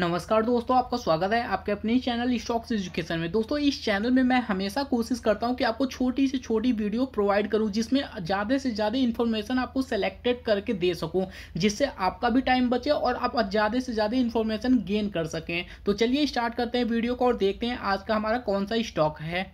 नमस्कार दोस्तों आपका स्वागत है आपके अपने चैनल स्टॉक्स एजुकेशन में दोस्तों इस चैनल में मैं हमेशा कोशिश करता हूं कि आपको छोटी से छोटी वीडियो प्रोवाइड करूं जिसमें ज़्यादा से ज़्यादा इन्फॉर्मेशन आपको सेलेक्टेड करके दे सकूं जिससे आपका भी टाइम बचे और आप ज़्यादा से ज़्यादा इन्फॉर्मेशन गेन कर सकें तो चलिए स्टार्ट करते हैं वीडियो को और देखते हैं आज का हमारा कौन सा स्टॉक है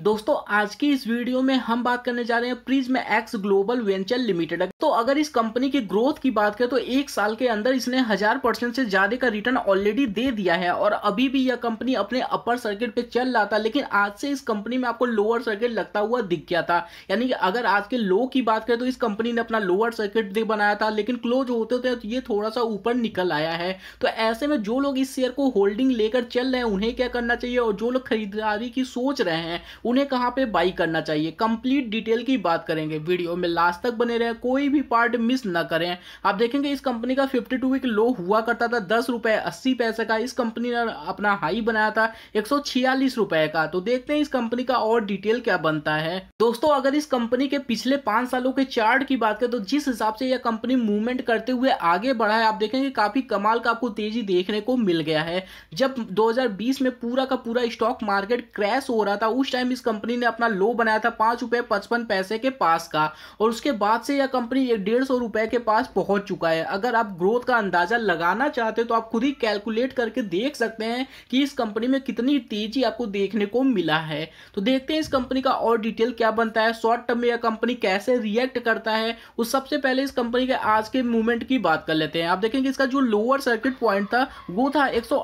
दोस्तों आज की इस वीडियो में हम बात करने जा रहे हैं prism X global venture limited तो अगर इस कंपनी की ग्रोथ की बात करें तो एक साल के अंदर इसने हजार परसेंट से ज्यादा का रिटर्न ऑलरेडी दे दिया है और अभी भी यह कंपनी अपने अपर सर्किट पे चल रहा था लेकिन आज से इस कंपनी में आपको लोअर सर्किट लगता हुआ दिख गया था यानी कि अगर आज के लो की बात करें तो इस कंपनी ने अपना लोअर सर्किट बनाया था लेकिन क्लोज होते होते तो ये थोड़ा सा ऊपर निकल आया है तो ऐसे में जो लोग इस शेयर को होल्डिंग लेकर चल रहे हैं उन्हें क्या करना चाहिए और जो लोग खरीदारी की सोच रहे हैं उन्हें कहाँ पे बाई करना चाहिए कंप्लीट डिटेल की बात करेंगे वीडियो में लास्ट तक बने रहे कोई भी पार्ट मिस ना करें आप देखेंगे इस कंपनी का फिफ्टी टू वीक लो हुआ करता था दस रुपये अस्सी पैसे का इस कंपनी ने अपना हाई बनाया था एक सौ छियालीस रुपए का तो देखते हैं इस कंपनी का और डिटेल क्या बनता है दोस्तों अगर इस कंपनी के पिछले पांच सालों के चार्ट की बात करें तो जिस हिसाब से यह कंपनी मूवमेंट करते हुए आगे बढ़ा है आप देखेंगे काफी कमाल का आपको तेजी देखने को मिल गया है जब 2020 में पूरा का पूरा स्टॉक मार्केट क्रैश हो रहा था उस टाइम इस कंपनी ने अपना लो बनाया था पांच रुपए पचपन पैसे के पास का और उसके बाद से यह कंपनी एक डेढ़ सौ रुपए के पास पहुंच चुका है अगर आप ग्रोथ का अंदाजा लगाना चाहते हो तो आप खुद ही कैलकुलेट करके देख सकते हैं कि इस कंपनी में कितनी तेजी आपको देखने को मिला है तो देखते हैं इस कंपनी का और डिटेल क्या बनता है शॉर्ट टर्म में यह कंपनी कैसे रिएक्ट करता है उस सबसे पहले इस कंपनी के आज के मूवमेंट की बात कर लेते हैं आप देखेंगे इसका जो लोअर सर्किट पॉइंट था वो था एक सौ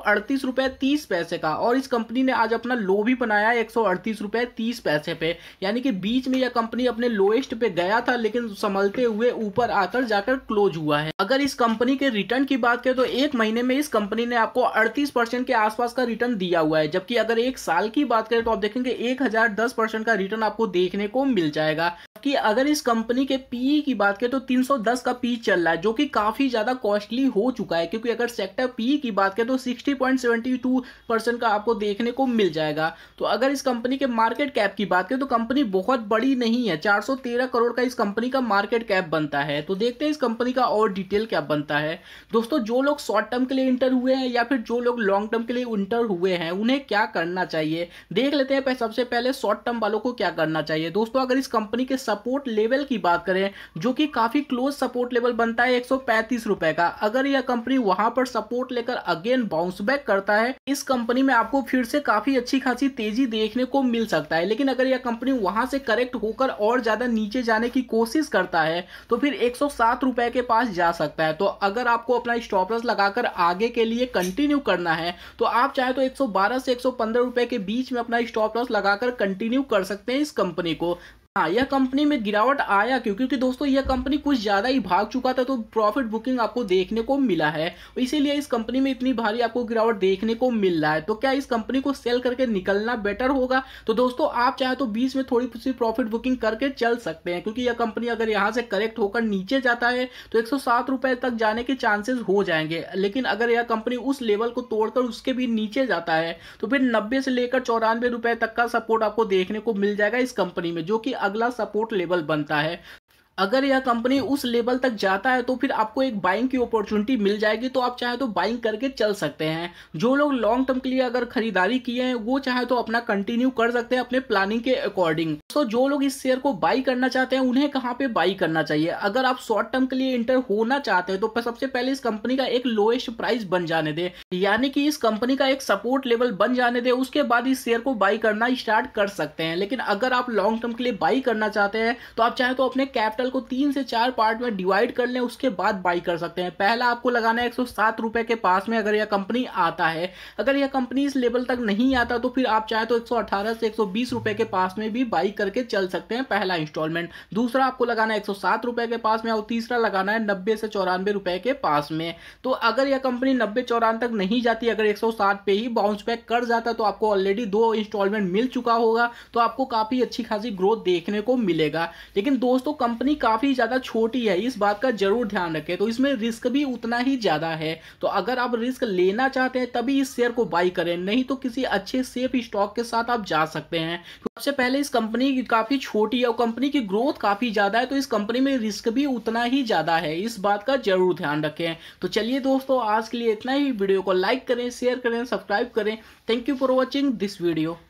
पैसे का और इस कंपनी ने आज अपना लो भी बनाया एक सौ रुपये तीस पैसे पे यानी कि बीच में यह कंपनी अपने लोएस्ट पे गया था लेकिन संभलते हुए ऊपर आकर जाकर क्लोज हुआ है अगर इस कंपनी के रिटर्न की बात करें तो एक महीने में इस कंपनी ने आपको अड़तीस के आसपास का रिटर्न दिया हुआ है जबकि अगर एक साल की बात करें तो आप देखेंगे एक का रिटर्न आपको देखने को मिल जाएगा कि अगर इस कंपनी के पीई e की बात करें तो 310 का पी e चल रहा है जो कि काफी ज्यादा कॉस्टली हो चुका है क्योंकि अगर सेक्टर पी e की बात करें तो 60.72 परसेंट का आपको देखने को मिल जाएगा तो अगर इस कंपनी के मार्केट कैप की बात करें तो कंपनी बहुत बड़ी नहीं है 413 करोड़ का इस कंपनी का मार्केट कैप बनता है तो देखते हैं इस कंपनी का और डिटेल क्या बनता है दोस्तों जो लोग शॉर्ट टर्म के लिए इंटर हुए हैं या फिर जो लोग लॉन्ग टर्म के लिए इंटर हुए हैं उन्हें क्या करना चाहिए देख लेते हैं सबसे पहले शॉर्ट टर्म वालों को क्या करना चाहिए दोस्तों अगर इस कंपनी के सपोर्ट लेवल की बात करें जो कि काफ़ी क्लोज सपोर्ट लेवल बनता है एक रुपए का अगर यह कंपनी वहां पर सपोर्ट लेकर अगेन बाउंस बैक करता है इस कंपनी में आपको फिर से काफ़ी अच्छी खासी तेजी देखने को मिल सकता है लेकिन अगर यह कंपनी वहां से करेक्ट होकर और ज़्यादा नीचे जाने की कोशिश करता है तो फिर एक रुपए के पास जा सकता है तो अगर आपको अपना स्टॉपलस लगाकर आगे के लिए कंटिन्यू करना है तो आप चाहे तो 112 से 115 रुपए के बीच में अपना स्टॉपलस लगाकर कंटिन्यू कर सकते हैं इस कंपनी को हाँ यह कंपनी में गिरावट आया क्यों क्योंकि दोस्तों यह कंपनी कुछ ज़्यादा ही भाग चुका था तो प्रॉफिट बुकिंग आपको देखने को मिला है इसीलिए इस कंपनी में इतनी भारी आपको गिरावट देखने को मिल रहा है तो क्या इस कंपनी को सेल करके निकलना बेटर होगा तो दोस्तों आप चाहे तो बीच में थोड़ी सी प्रॉफिट बुकिंग करके चल सकते हैं क्योंकि यह कंपनी अगर यहाँ से करेक्ट होकर नीचे जाता है तो एक तक जाने के चांसेस हो जाएंगे लेकिन अगर यह कंपनी उस लेवल को तोड़कर उसके भी नीचे जाता है तो फिर नब्बे से लेकर चौरानवे तक का सपोर्ट आपको देखने को मिल जाएगा इस कंपनी में जो कि अगला सपोर्ट लेवल बनता है अगर यह कंपनी उस लेवल तक जाता है तो फिर आपको एक बाइंग की अपॉर्चुनिटी मिल जाएगी तो आप चाहे तो बाइंग करके चल सकते हैं जो लोग लॉन्ग टर्म के लिए अगर खरीदारी किए हैं वो चाहे तो अपना कंटिन्यू कर सकते हैं अपने प्लानिंग के अकॉर्डिंग तो जो लोग इस शेयर को बाई करना चाहते हैं उन्हें कहाँ पे बाई करना चाहिए अगर आप शॉर्ट टर्म के लिए इंटर होना चाहते हैं तो सबसे पहले इस कंपनी का एक लोएस्ट प्राइस बन जाने दे यानी कि इस कंपनी का एक सपोर्ट लेवल बन जाने दे उसके बाद इस शेयर को बाई करना स्टार्ट कर सकते हैं लेकिन अगर आप लॉन्ग टर्म के लिए बाई करना चाहते हैं तो आप चाहे तो अपने कैपिटल मॉडल को तीन से चार पार्ट में डिवाइड कर लें उसके बाद बाई कर सकते हैं पहला आपको लगाना है एक रुपए के पास में अगर यह कंपनी आता है अगर यह कंपनी इस लेवल तक नहीं आता तो फिर आप चाहे तो 118 से 120 रुपए के पास में भी बाई करके चल सकते हैं पहला इंस्टॉलमेंट दूसरा आपको लगाना है एक रुपए के पास में और तीसरा लगाना है नब्बे से चौरानवे रुपए के पास में तो अगर यह कंपनी नब्बे चौरान तक नहीं जाती अगर एक पे ही बाउंस बैक कर जाता तो आपको ऑलरेडी दो इंस्टॉलमेंट मिल चुका होगा तो आपको काफी अच्छी खासी ग्रोथ देखने को मिलेगा लेकिन दोस्तों कंपनी काफ़ी ज़्यादा छोटी है इस बात का जरूर ध्यान रखें तो इसमें रिस्क भी उतना ही ज़्यादा है तो अगर आप रिस्क लेना चाहते हैं तभी इस शेयर को बाई करें नहीं तो किसी अच्छे सेफ स्टॉक के साथ आप जा सकते हैं सबसे पहले इस कंपनी काफ़ी छोटी है और कंपनी की ग्रोथ काफ़ी ज़्यादा है तो इस कंपनी में रिस्क भी उतना ही ज़्यादा है इस बात का जरूर ध्यान रखें तो चलिए दोस्तों आज के लिए इतना ही वीडियो को लाइक करें शेयर करें सब्सक्राइब करें thank you for watching this video